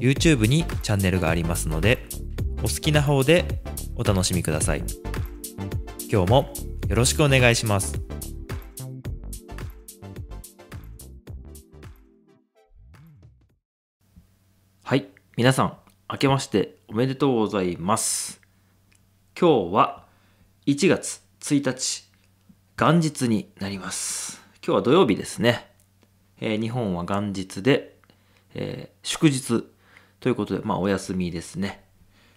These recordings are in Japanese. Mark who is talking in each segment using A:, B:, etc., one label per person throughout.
A: YouTube にチャンネルがありますので、お好きな方でお楽しみください。今日もよろしくお願いします。はい、皆さん、明けましておめでとうございます。今日は1月1日、元日になります。今日は土曜日ですね。えー、日本は元日で、えー、祝日ということで、まあお休みですね。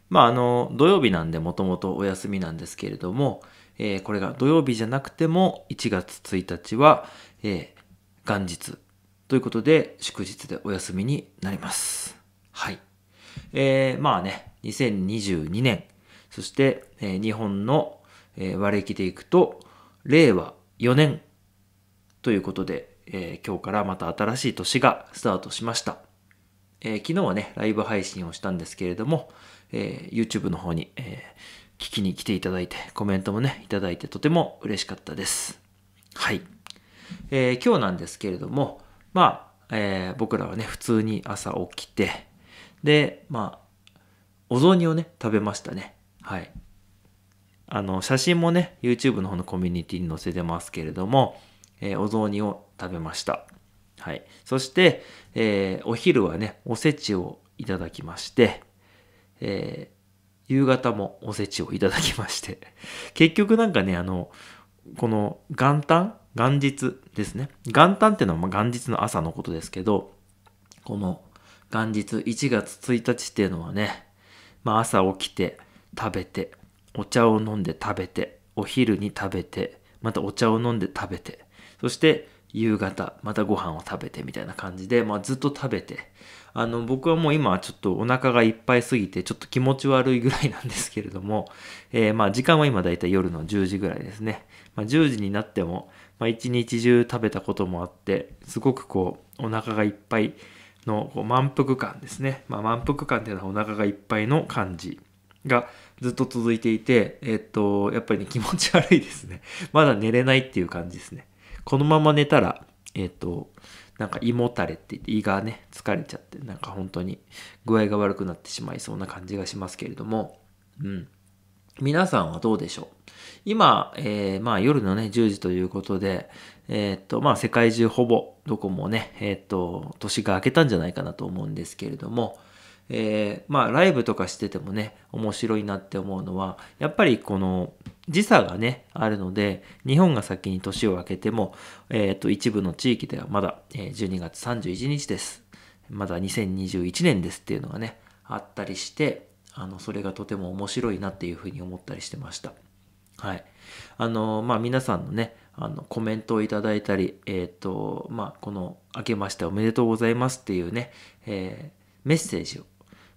A: まああの、土曜日なんでもともとお休みなんですけれども、えー、これが土曜日じゃなくても1月1日は、えー、元日ということで祝日でお休みになります。はい。えー、まあね、2022年、そして、えー、日本の、えー、和暦でいくと、令和4年ということで、えー、今日からまた新しい年がスタートしました。えー、昨日はね、ライブ配信をしたんですけれども、えー、YouTube の方に、えー、聞きに来ていただいて、コメントもね、いただいてとても嬉しかったです。はい。えー、今日なんですけれども、まあ、えー、僕らはね、普通に朝起きて、で、まあ、お雑煮をね、食べましたね。はい。あの、写真もね、YouTube の方のコミュニティに載せてますけれども、えー、お雑煮を食べました。はい。そして、えー、お昼はね、おせちをいただきまして、えー、夕方もおせちをいただきまして、結局なんかね、あの、この元旦元日ですね。元旦ってのは元日の朝のことですけど、この元日1月1日っていうのはね、まあ朝起きて食べて、お茶を飲んで食べて、お昼に食べて、またお茶を飲んで食べて、そして夕方またご飯を食べてみたいな感じで、まあ、ずっと食べてあの僕はもう今ちょっとお腹がいっぱいすぎてちょっと気持ち悪いぐらいなんですけれども、えー、まあ時間は今だいたい夜の10時ぐらいですね、まあ、10時になっても、まあ、一日中食べたこともあってすごくこうお腹がいっぱいのこう満腹感ですね、まあ、満腹感っていうのはお腹がいっぱいの感じがずっと続いていて、えっと、やっぱりね、気持ち悪いですね。まだ寝れないっていう感じですね。このまま寝たら、えっ、ー、と、なんか胃もたれって言って胃がね、疲れちゃって、なんか本当に具合が悪くなってしまいそうな感じがしますけれども、うん。皆さんはどうでしょう今、えー、まあ夜のね、10時ということで、えー、っと、まあ世界中ほぼどこもね、えー、っと、年が明けたんじゃないかなと思うんですけれども、えー、まあライブとかしててもね、面白いなって思うのは、やっぱりこの時差がね、あるので、日本が先に年を明けても、えっ、ー、と、一部の地域ではまだ、え12月31日です。まだ2021年ですっていうのがね、あったりして、あの、それがとても面白いなっていうふうに思ったりしてました。はい。あの、まあ、皆さんのね、あの、コメントをいただいたり、えっ、ー、と、まあ、この、明けましておめでとうございますっていうね、えー、メッセージを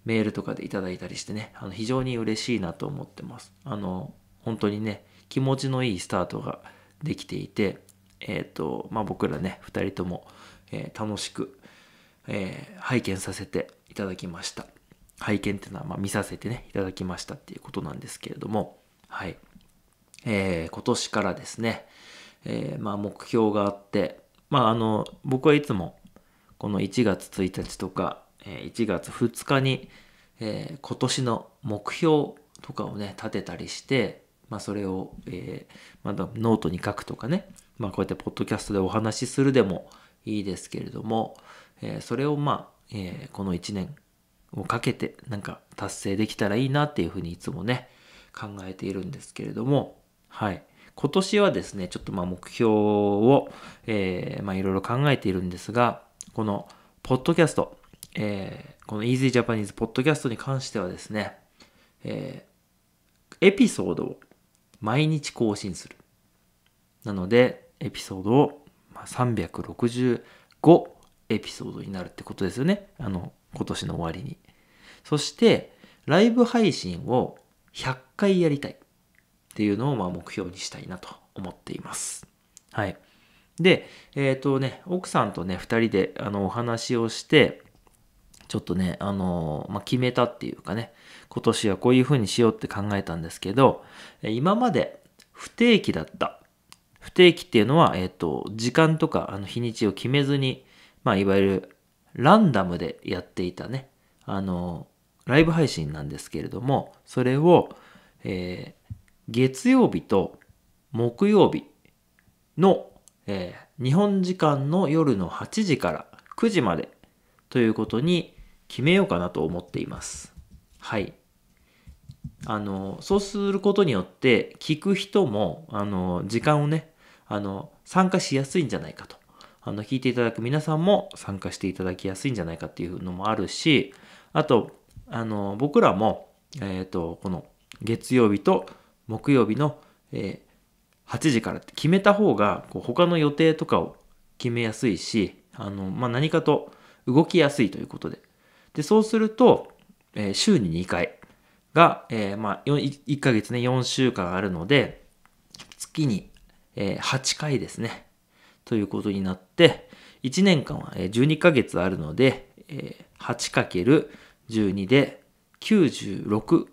A: メールとかでいただいたりしてね、あの非常に嬉しいなと思ってます。あの、本当にね、気持ちのいいスタートができていて、えっ、ー、と、まあ、僕らね、2人とも、えー、楽しく、えー、拝見させていただきました。拝見っていうのは、まあ、見させてね、いただきましたっていうことなんですけれども、はい。えー、今年からですね、えー、まあ、目標があって、まあ、あの、僕はいつも、この1月1日とか、1月2日に、えー、今年の目標とかをね立てたりして、まあ、それを、えー、まだノートに書くとかね、まあ、こうやってポッドキャストでお話しするでもいいですけれども、えー、それをまあ、えー、この1年をかけてなんか達成できたらいいなっていうふうにいつもね考えているんですけれどもはい今年はですねちょっとまあ目標を、えまいろいろ考えているんですがこのポッドキャストえー、この Easy Japanese ポッドキャストに関してはですね、えー、エピソードを毎日更新する。なので、エピソードを365エピソードになるってことですよね。あの、今年の終わりに。そして、ライブ配信を100回やりたいっていうのをまあ目標にしたいなと思っています。はい。で、えっ、ー、とね、奥さんとね、二人であのお話をして、ちょっとね、あのー、まあ、決めたっていうかね、今年はこういうふうにしようって考えたんですけど、今まで不定期だった。不定期っていうのは、えっ、ー、と、時間とかあの日にちを決めずに、まあ、いわゆるランダムでやっていたね、あのー、ライブ配信なんですけれども、それを、え月曜日と木曜日の、え日本時間の夜の8時から9時までということに決めようかなと思っています。はい。あの、そうすることによって、聞く人も、あの、時間をね、あの、参加しやすいんじゃないかと。あの、聞いていただく皆さんも参加していただきやすいんじゃないかっていうのもあるし、あと、あの、僕らも、えっ、ー、と、この、月曜日と木曜日の、えー、8時からって決めた方が、こう、他の予定とかを決めやすいし、あの、まあ、何かと動きやすいということで、で、そうすると、えー、週に2回が、えー、まあ、1ヶ月ね、4週間あるので、月に、えー、8回ですね。ということになって、1年間は12ヶ月あるので、えー、8×12 で96。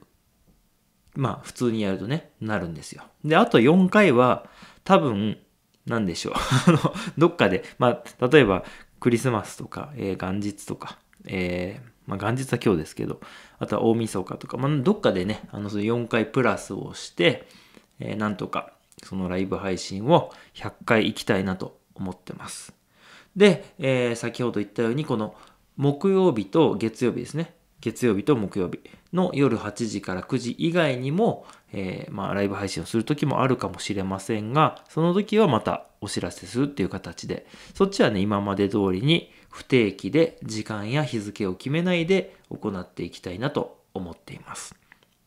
A: まあ、普通にやるとね、なるんですよ。で、あと4回は、多分、なんでしょう。あの、どっかで、まあ、例えば、クリスマスとか、えー、元日とか、えー、まあ、元日は今日ですけど、あとは大晦日とか、まあ、どっかでね、あの、その4回プラスをして、えー、なんとか、そのライブ配信を100回行きたいなと思ってます。で、えー、先ほど言ったように、この木曜日と月曜日ですね。月曜日と木曜日の夜8時から9時以外にも、えー、まあ、ライブ配信をする時もあるかもしれませんが、その時はまたお知らせするっていう形で、そっちはね、今まで通りに不定期で時間や日付を決めないで行っていきたいなと思っています。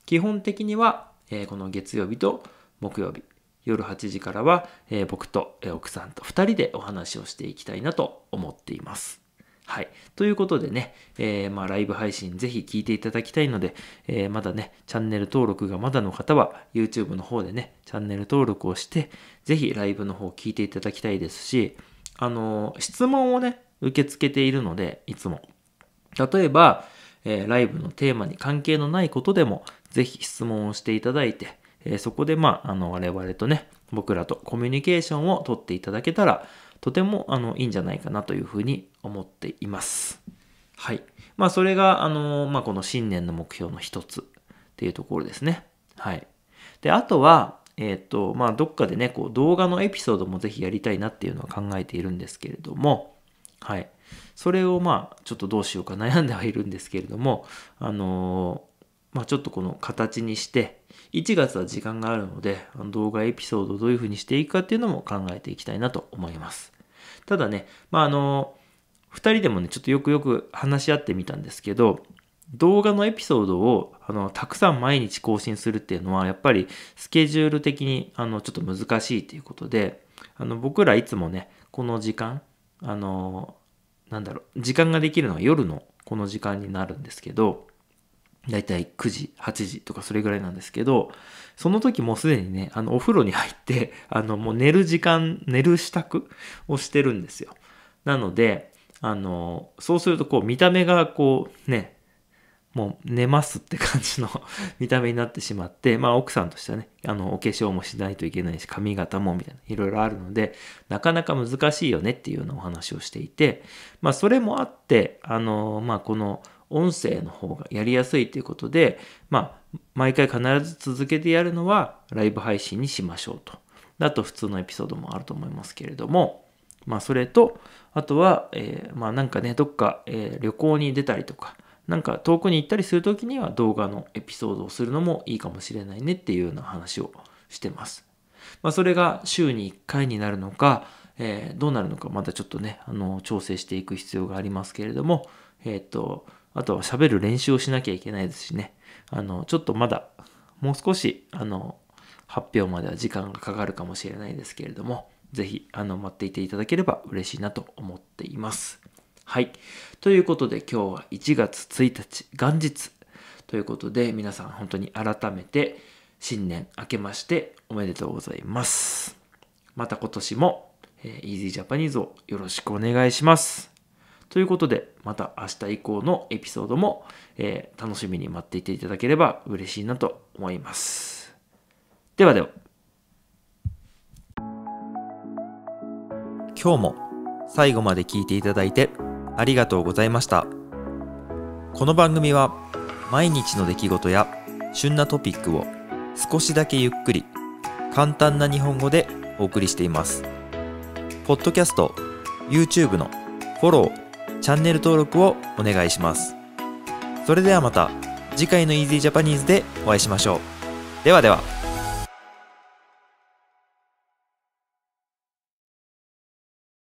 A: 基本的には、えー、この月曜日と木曜日、夜8時からは、えー、僕と、奥さんと2人でお話をしていきたいなと思っています。はい。ということでね、えー、まあ、ライブ配信ぜひ聞いていただきたいので、えー、まだね、チャンネル登録がまだの方は、YouTube の方でね、チャンネル登録をして、ぜひライブの方聞いていただきたいですし、あのー、質問をね、受け付けているので、いつも。例えば、えライブのテーマに関係のないことでも、ぜひ質問をしていただいて、えそこで、まあ、あの、我々とね、僕らとコミュニケーションをとっていただけたら、とてもあのいいんじゃないかなというふうに思っています。はい。まあそれが、あの、まあこの新年の目標の一つっていうところですね。はい。で、あとは、えっ、ー、と、まあどっかでね、こう動画のエピソードもぜひやりたいなっていうのは考えているんですけれども、はい。それをまあちょっとどうしようか悩んではいるんですけれども、あのまあちょっとこの形にして、1月は時間があるので、動画エピソードをどういうふうにしていくかっていうのも考えていきたいなと思います。ただね、まあ、あの、2人でもね、ちょっとよくよく話し合ってみたんですけど、動画のエピソードをあのたくさん毎日更新するっていうのはやっぱりスケジュール的にあのちょっと難しいということであの僕らいつもねこの時間あのなんだろう時間ができるのは夜のこの時間になるんですけどだいたい9時、8時とかそれぐらいなんですけど、その時もうすでにね、あの、お風呂に入って、あの、もう寝る時間、寝る支度をしてるんですよ。なので、あの、そうするとこう、見た目がこう、ね、もう寝ますって感じの 見た目になってしまって、まあ奥さんとしてはね、あの、お化粧もしないといけないし、髪型もみたいな、いろいろあるので、なかなか難しいよねっていうようなお話をしていて、まあそれもあって、あの、まあこの、音声の方がやりやすいということで、まあ、毎回必ず続けてやるのはライブ配信にしましょうと。あと普通のエピソードもあると思いますけれども、まあそれと、あとは、えー、まあなんかね、どっか、えー、旅行に出たりとか、なんか遠くに行ったりするときには動画のエピソードをするのもいいかもしれないねっていうような話をしてます。まあそれが週に1回になるのか、えー、どうなるのかまたちょっとね、あの、調整していく必要がありますけれども、えっ、と、あとは喋る練習をしなきゃいけないですしね。あの、ちょっとまだ、もう少し、あの、発表までは時間がかかるかもしれないですけれども、ぜひ、あの、待っていていただければ嬉しいなと思っています。はい。ということで、今日は1月1日、元日。ということで、皆さん本当に改めて、新年明けましておめでとうございます。また今年も、えー、Easy Japanese をよろしくお願いします。ということで、また明日以降のエピソードも、えー、楽しみに待っていていただければ嬉しいなと思います。ではでは。今日も最後まで聞いていただいてありがとうございました。この番組は毎日の出来事や旬なトピックを少しだけゆっくり簡単な日本語でお送りしています。ポッドキャスト、YouTube のフォロー、チャンネル登録をお願いします。それではまた次回の Easy Japanese でお会いしましょう。ではでは。